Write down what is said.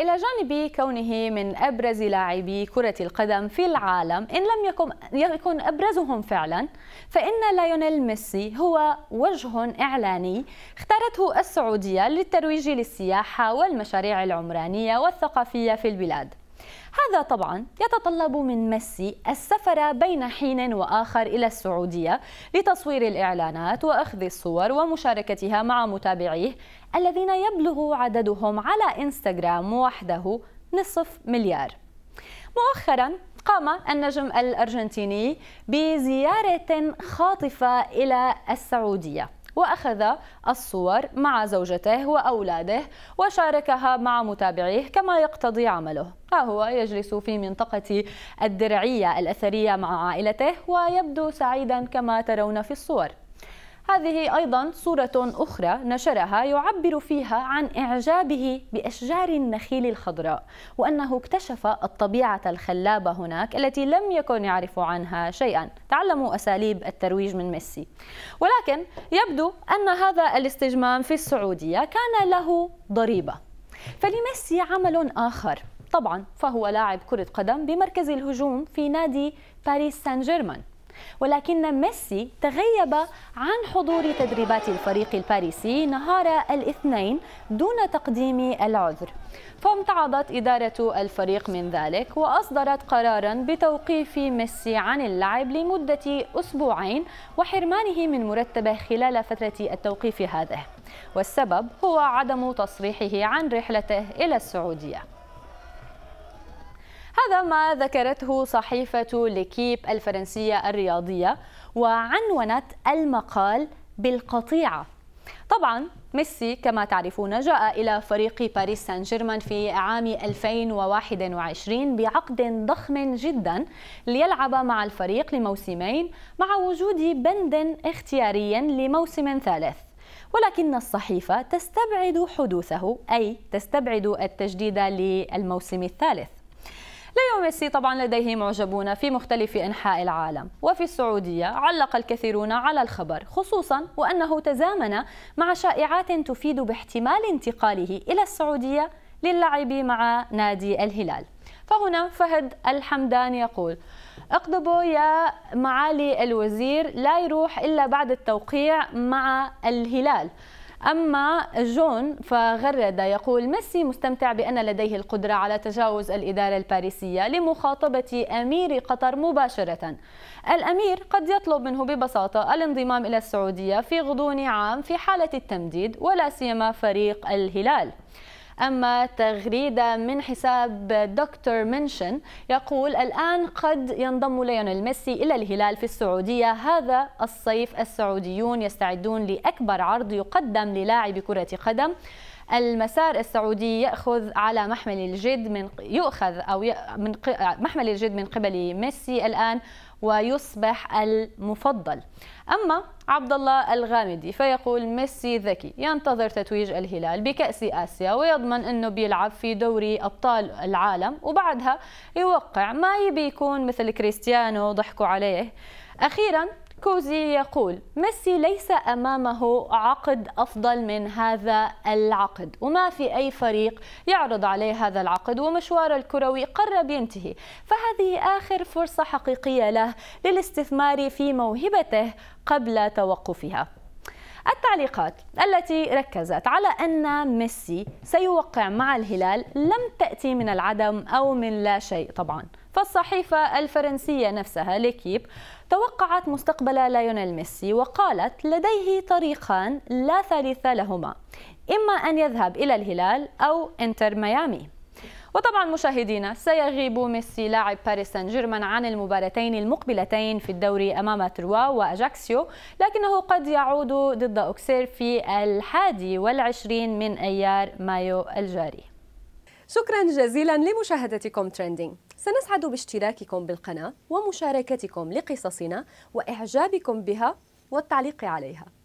إلى جانب كونه من أبرز لاعبي كرة القدم في العالم إن لم يكن, أبرزهم فعلا فإن ليونيل ميسي هو وجه إعلاني اختارته السعودية للترويج للسياحة والمشاريع العمرانية والثقافية في البلاد هذا طبعا يتطلب من ميسي السفر بين حين واخر الى السعوديه لتصوير الاعلانات واخذ الصور ومشاركتها مع متابعيه الذين يبلغ عددهم على انستغرام وحده نصف مليار. مؤخرا قام النجم الارجنتيني بزياره خاطفه الى السعوديه وأخذ الصور مع زوجته وأولاده وشاركها مع متابعيه كما يقتضي عمله ها هو يجلس في منطقة الدرعية الأثرية مع عائلته ويبدو سعيدا كما ترون في الصور هذه أيضا صورة أخرى نشرها يعبر فيها عن إعجابه بأشجار النخيل الخضراء وأنه اكتشف الطبيعة الخلابة هناك التي لم يكن يعرف عنها شيئا تعلموا أساليب الترويج من ميسي ولكن يبدو أن هذا الاستجمام في السعودية كان له ضريبة فلميسي عمل آخر طبعا فهو لاعب كرة قدم بمركز الهجوم في نادي باريس سان جيرمان ولكن ميسي تغيب عن حضور تدريبات الفريق الباريسي نهار الاثنين دون تقديم العذر فامتعضت إدارة الفريق من ذلك وأصدرت قرارا بتوقيف ميسي عن اللعب لمدة أسبوعين وحرمانه من مرتبه خلال فترة التوقيف هذه والسبب هو عدم تصريحه عن رحلته إلى السعودية هذا ما ذكرته صحيفة ليكيب الفرنسية الرياضية وعنونت المقال بالقطيعة طبعا ميسي كما تعرفون جاء إلى فريق باريس سان جيرمان في عام 2021 بعقد ضخم جدا ليلعب مع الفريق لموسمين مع وجود بند اختياري لموسم ثالث ولكن الصحيفة تستبعد حدوثه أي تستبعد التجديد للموسم الثالث وميسي طبعا لديه معجبون في مختلف أنحاء العالم وفي السعودية علق الكثيرون على الخبر خصوصا وأنه تزامن مع شائعات تفيد باحتمال انتقاله إلى السعودية للعب مع نادي الهلال فهنا فهد الحمدان يقول اقضبوا يا معالي الوزير لا يروح إلا بعد التوقيع مع الهلال أما جون فغرد يقول ميسي مستمتع بأن لديه القدرة على تجاوز الإدارة الباريسية لمخاطبة أمير قطر مباشرة الأمير قد يطلب منه ببساطة الانضمام إلى السعودية في غضون عام في حالة التمديد ولا سيما فريق الهلال أما تغريدة من حساب دكتور منشن يقول الآن قد ينضم ليونيل ميسي إلى الهلال في السعودية هذا الصيف السعوديون يستعدون لأكبر عرض يقدم للاعب كرة قدم المسار السعودي ياخذ على محمل الجد من يؤخذ او من محمل الجد من قبل ميسي الان ويصبح المفضل أما عبد الله الغامدي فيقول ميسي ذكي ينتظر تتويج الهلال بكأس آسيا ويضمن أنه بيلعب في دوري أبطال العالم وبعدها يوقع ما يبي يكون مثل كريستيانو ضحكوا عليه أخيرا كوزي يقول ميسي ليس امامه عقد افضل من هذا العقد وما في اي فريق يعرض عليه هذا العقد ومشواره الكروي قرب ينتهي فهذه اخر فرصه حقيقيه له للاستثمار في موهبته قبل توقفها التعليقات التي ركزت على أن ميسي سيوقع مع الهلال لم تأتي من العدم أو من لا شيء طبعاً فالصحيفة الفرنسية نفسها ليكيب توقعت مستقبل ليونيل ميسي وقالت لديه طريقان لا ثالث لهما إما أن يذهب إلى الهلال أو إنتر ميامي وطبعا مشاهدينا سيغيب ميسي لاعب باريس سان جيرمان عن المباراتين المقبلتين في الدوري امام تروا واجاكسيو لكنه قد يعود ضد اوكسير في الحادي والعشرين من ايار مايو الجاري شكرا جزيلا لمشاهدتكم ترندينج سنسعد باشتراككم بالقناة ومشاركتكم لقصصنا وإعجابكم بها والتعليق عليها